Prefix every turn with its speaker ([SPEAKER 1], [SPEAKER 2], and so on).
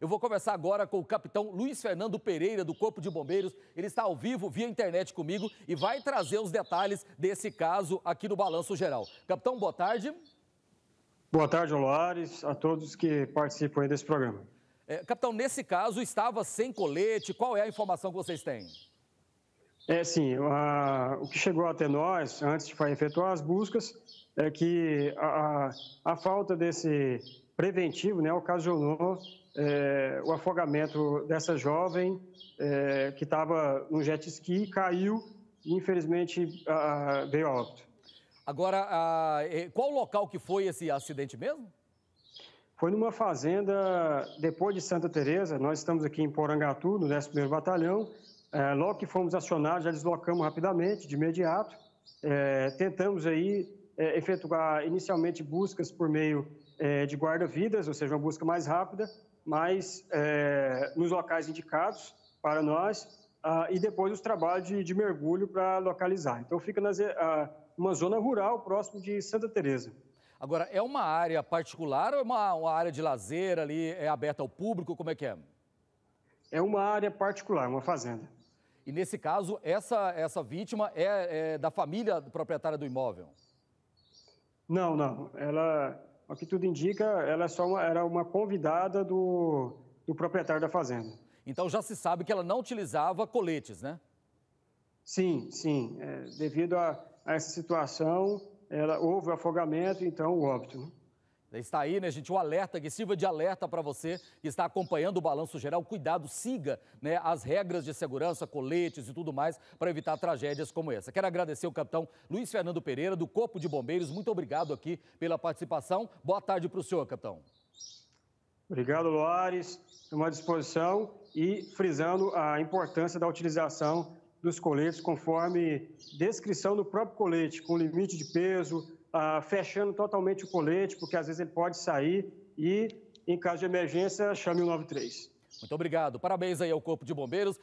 [SPEAKER 1] Eu vou conversar agora com o capitão Luiz Fernando Pereira, do Corpo de Bombeiros. Ele está ao vivo via internet comigo e vai trazer os detalhes desse caso aqui no Balanço Geral. Capitão, boa tarde.
[SPEAKER 2] Boa tarde, Olares, a todos que participam desse programa.
[SPEAKER 1] É, capitão, nesse caso estava sem colete. Qual é a informação que vocês têm?
[SPEAKER 2] É sim, a, o que chegou até nós antes de efetuar as buscas é que a, a falta desse preventivo né, ocasionou é, o afogamento dessa jovem é, que estava no jet ski, caiu e infelizmente a, veio a óbito.
[SPEAKER 1] Agora, a, qual o local que foi esse acidente mesmo?
[SPEAKER 2] Foi numa fazenda depois de Santa Teresa. Nós estamos aqui em Porangatu, no 11º Batalhão. É, logo que fomos acionados, já deslocamos rapidamente, de imediato. É, tentamos aí é, efetuar inicialmente buscas por meio é, de guarda-vidas, ou seja, uma busca mais rápida, mas é, nos locais indicados para nós, ah, e depois os trabalhos de, de mergulho para localizar. Então, fica nas, ah, uma zona rural próximo de Santa Teresa.
[SPEAKER 1] Agora, é uma área particular ou é uma, uma área de lazer ali, é aberta ao público, como é que é? É uma área particular, uma fazenda. E nesse caso, essa, essa vítima é, é da família proprietária do imóvel?
[SPEAKER 2] Não, não. Ela, o que tudo indica, ela é só uma, era uma convidada do, do proprietário da fazenda.
[SPEAKER 1] Então já se sabe que ela não utilizava coletes, né?
[SPEAKER 2] Sim, sim. É, devido a, a, essa situação, ela, houve o afogamento, então o óbito. Né?
[SPEAKER 1] Está aí, né, gente, o alerta, que sirva de alerta para você que está acompanhando o Balanço Geral. Cuidado, siga né, as regras de segurança, coletes e tudo mais, para evitar tragédias como essa. Quero agradecer o capitão Luiz Fernando Pereira, do Corpo de Bombeiros. Muito obrigado aqui pela participação. Boa tarde para o senhor, capitão.
[SPEAKER 2] Obrigado, Loares. Uma disposição e frisando a importância da utilização dos coletes conforme descrição do próprio colete, com limite de peso, ah, fechando totalmente o colete, porque às vezes ele pode sair e, em caso de emergência, chame o 93.
[SPEAKER 1] Muito obrigado. Parabéns aí ao Corpo de Bombeiros.